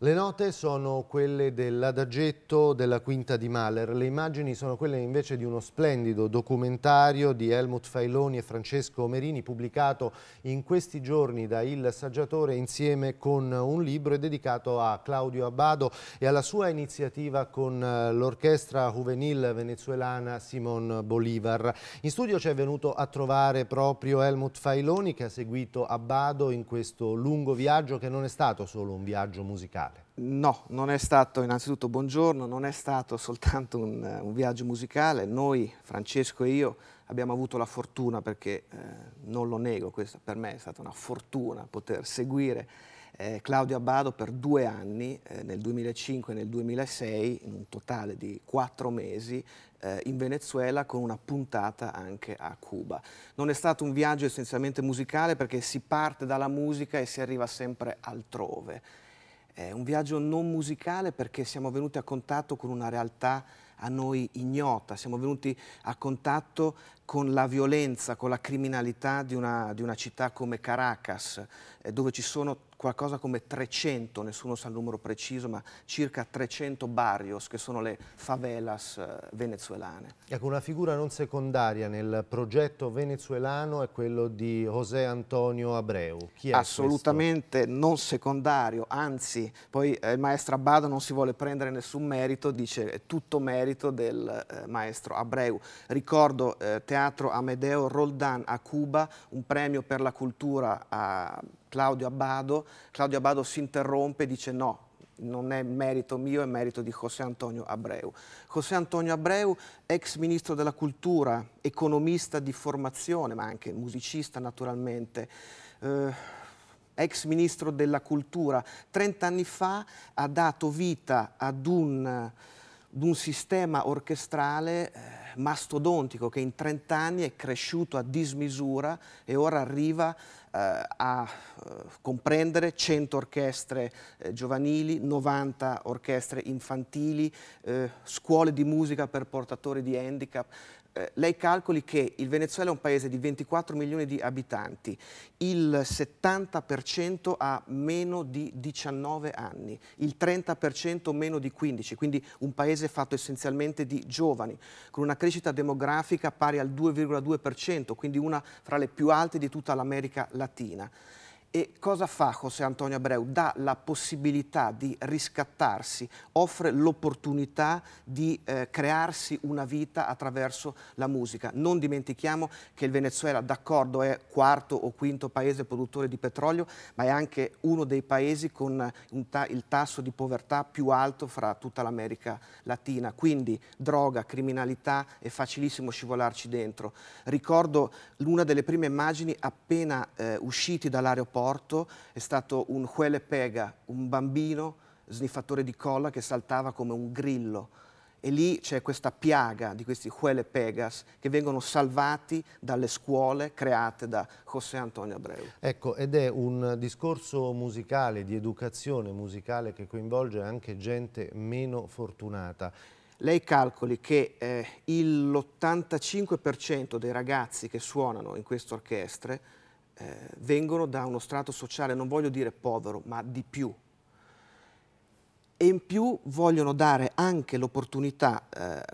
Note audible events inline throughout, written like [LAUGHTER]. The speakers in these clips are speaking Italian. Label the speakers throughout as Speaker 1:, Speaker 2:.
Speaker 1: Le note sono quelle dell'adagetto della quinta di Mahler, le immagini sono quelle invece di uno splendido documentario di Helmut Failoni e Francesco Merini pubblicato in questi giorni da Il Saggiatore insieme con un libro dedicato a Claudio Abbado e alla sua iniziativa con eh, l'orchestra juvenil venezuelana Simon Bolivar. In studio ci è venuto a trovare proprio Helmut Failoni che ha seguito Abbado in questo lungo viaggio che non è stato solo un viaggio musicale. No, non è stato innanzitutto buongiorno, non è stato soltanto un,
Speaker 2: eh, un, viaggio musicale, noi, Francesco e io, abbiamo avuto la fortuna, perché eh, non lo nego, questa per me è stata una fortuna poter seguire eh, Claudio Abbado per due anni, eh, nel 2005 e nel 2006, in un totale di quattro mesi, eh, in Venezuela con una puntata anche a Cuba. Non è stato un viaggio essenzialmente musicale perché si parte dalla musica e si arriva sempre altrove è un viaggio non musicale perché siamo venuti a contatto con una realtà a noi ignota, siamo venuti a contatto con la violenza, con la criminalità di una, di una città come Caracas, eh, dove ci sono qualcosa come 300, nessuno sa il numero preciso, ma circa 300 barrios, che sono le favelas eh, venezuelane.
Speaker 1: Ecco, una figura non secondaria nel progetto venezuelano è quello di José Antonio Abreu. Chi è Assolutamente questo? non secondario,
Speaker 2: anzi, poi eh, il maestro Abbado non si vuole prendere nessun merito, dice è tutto merito del eh, maestro Abreu. Ricordo eh, teatro Amedeo Roldan a Cuba, un premio per la cultura a Claudio Abbado. Claudio Abbado si interrompe e dice no, non è merito mio, è merito di José Antonio Abreu. José Antonio Abreu, ex ministro della cultura, economista di formazione, ma anche musicista naturalmente, eh, ex ministro della cultura, 30 anni fa ha dato vita ad un di un sistema orchestrale eh, mastodontico che in 30 anni è cresciuto a dismisura e ora arriva eh, a eh, comprendere 100 orchestre eh, giovanili, 90 orchestre infantili, eh, scuole di musica per portatori di handicap. Eh, lei calcoli che il Venezuela è un paese di 24 milioni di abitanti, il 70% ha meno di 19 anni, il 30% meno di 15, quindi un paese fatto essenzialmente di giovani, con una crescita demografica pari al 2,2%, quindi una fra le più alte di tutta l'America Latina. E cosa fa José Antonio Abreu? Dà la possibilità di riscattarsi, offre l'opportunità di eh, crearsi una vita attraverso la musica. Non dimentichiamo che il Venezuela, d'accordo, è quarto o quinto paese produttore di petrolio, ma è anche uno dei paesi con ta il tasso di povertà più alto fra tutta l'America Latina. Quindi droga, criminalità, è facilissimo scivolarci dentro. Ricordo una delle prime immagini appena eh, usciti dall'aeroporto morto è stato un Huele Pega, un bambino sniffatore di colla che saltava come un grillo. E lì c'è questa piaga di questi Huele Pegas che vengono salvati dalle scuole create da José Antonio Abreu.
Speaker 1: Ecco, ed è un discorso musicale, di educazione musicale che coinvolge anche gente meno fortunata. Lei calcoli che eh, l'85% dei ragazzi che suonano in queste
Speaker 2: orchestre eh, vengono da uno strato sociale, non voglio dire povero, ma di più. E in più vogliono dare anche l'opportunità eh,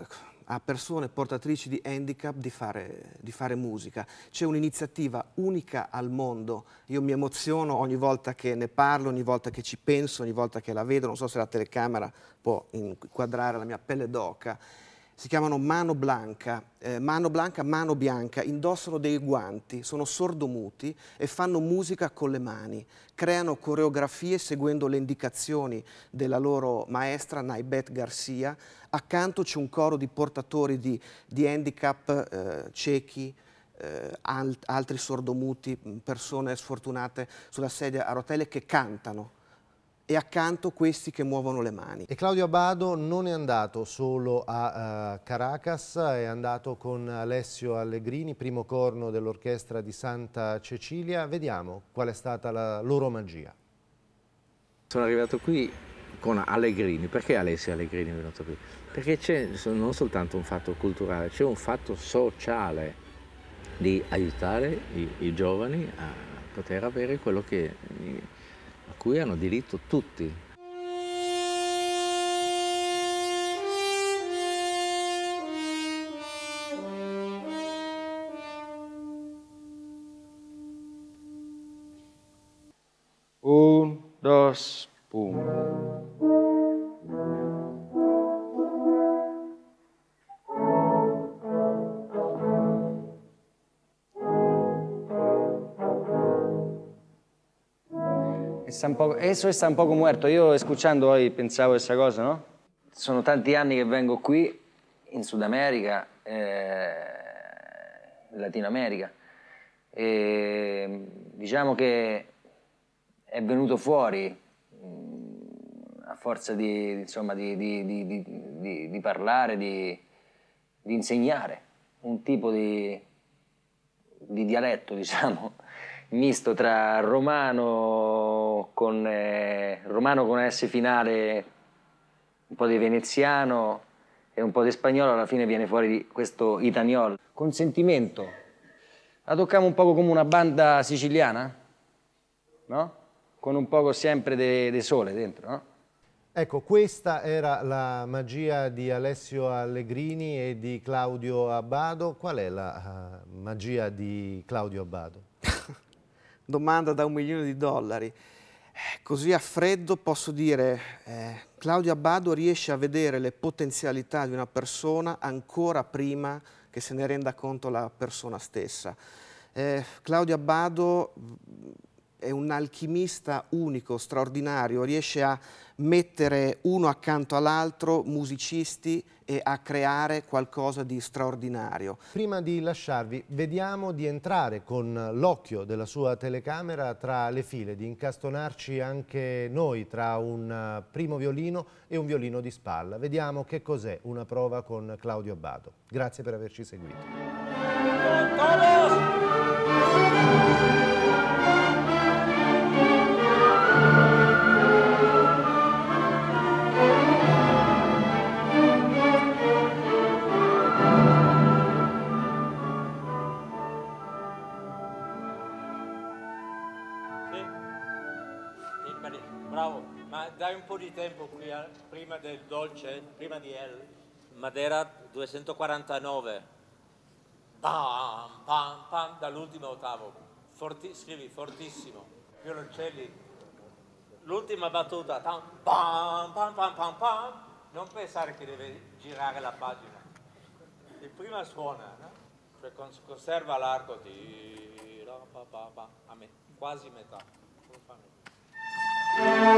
Speaker 2: a persone portatrici di handicap di fare, di fare musica. C'è un'iniziativa unica al mondo, io mi emoziono ogni volta che ne parlo, ogni volta che ci penso, ogni volta che la vedo, non so se la telecamera può inquadrare la mia pelle d'oca si chiamano mano blanca, eh, mano blanca, mano bianca, indossano dei guanti, sono sordomuti e fanno musica con le mani, creano coreografie seguendo le indicazioni della loro maestra Naibet Garcia, accanto c'è un coro di portatori di, di handicap eh, ciechi, eh, alt altri sordomuti, persone sfortunate sulla sedia a rotelle che cantano e
Speaker 1: accanto questi che muovono le mani. E Claudio Abado non è andato solo a uh, Caracas, è andato con Alessio Allegrini, primo corno dell'orchestra di Santa Cecilia. Vediamo qual è stata la loro magia. Sono arrivato qui con Allegrini. Perché Alessio Allegrini è venuto qui? Perché c'è non soltanto un fatto culturale, c'è un fatto sociale di aiutare i, i giovani a poter avere quello che a cui hanno diritto tutti.
Speaker 3: Un, dos, está un poco, eso está un poco muerto. Yo escuchando hoy pensavo esa cosa, ¿no? Sono tanti anni che vengo qui, in Sud America, eh, Latino America, e diciamo che è venuto fuori mm, a forza di, insomma, di, di, di parlare, di, insegnare un tipo di, dialetto, [LAUGHS] diciamo, misto tra romano, con, eh, romano con S finale, un po' di veneziano e un po' di spagnolo, alla fine viene fuori questo itaniol. Consentimento, la tocchiamo un poco come una banda siciliana, no? Con un poco sempre de, de sole dentro, no?
Speaker 1: Ecco, questa era la magia di Alessio Allegrini e di Claudio Abbado. Qual è la uh, magia di Claudio Abbado? [LAUGHS] Domanda da un milione di dollari. Eh, così a freddo
Speaker 2: posso dire, eh, Claudio Abbado riesce a vedere le potenzialità di una persona ancora prima che se ne renda conto la persona stessa. Eh, Claudio Abbado è un alchimista unico, straordinario, riesce a mettere uno accanto all'altro musicisti e a creare
Speaker 1: qualcosa di
Speaker 2: straordinario.
Speaker 1: Prima di lasciarvi, vediamo di entrare con l'occhio della sua telecamera tra le file, di incastonarci anche noi tra un eh, primo violino e un violino di spalla. Vediamo che cos'è una prova con Claudio Abbado. Grazie per averci seguito. po' di tempo prima, eh, prima del dolce, prima di El, Madeira 249, bam, bam, bam, dall'ultimo ottavo, Forti, scrivi fortissimo, violoncelli, l'ultima battuta, tam, bam, bam, bam, bam, bam, non pensare che deve girare la pagina, il prima suona, no? cioè conserva l'arco di quasi metà. Come fa metà?